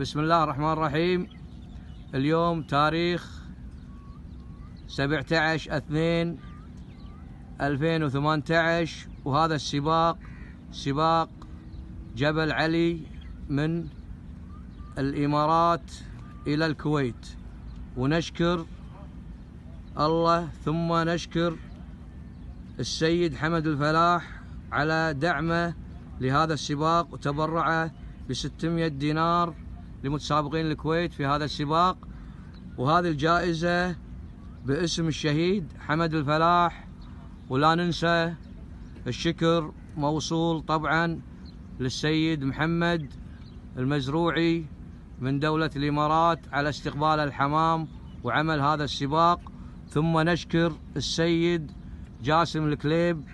بسم الله الرحمن الرحيم اليوم تاريخ 17 2 2018 وهذا السباق سباق جبل علي من الإمارات إلى الكويت ونشكر الله ثم نشكر السيد حمد الفلاح على دعمه لهذا السباق وتبرعه ب 600 دينار لمتسابقين الكويت في هذا السباق وهذه الجائزة باسم الشهيد حمد الفلاح ولا ننسى الشكر موصول طبعا للسيد محمد المزروعي من دولة الإمارات على استقبال الحمام وعمل هذا السباق ثم نشكر السيد جاسم الكليب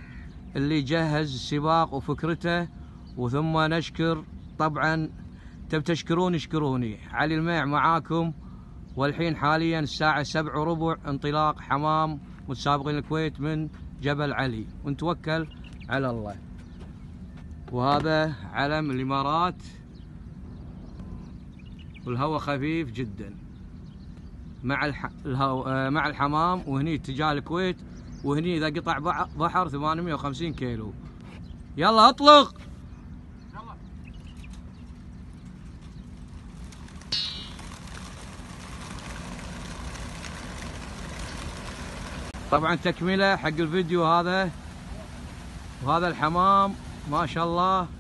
اللي جهز السباق وفكرته وثم نشكر طبعا تب تشكرون اشكروني علي الميع معاكم والحين حاليا الساعة سبع وربع انطلاق حمام متسابقين الكويت من جبل علي ونتوكل على الله وهذا علم الإمارات والهواء خفيف جدا مع الهو... آه، مع الحمام وهني اتجاه الكويت وهني اذا قطع بحر 850 كيلو يلا اطلق طبعا تكمله حق الفيديو هذا وهذا الحمام ما شاء الله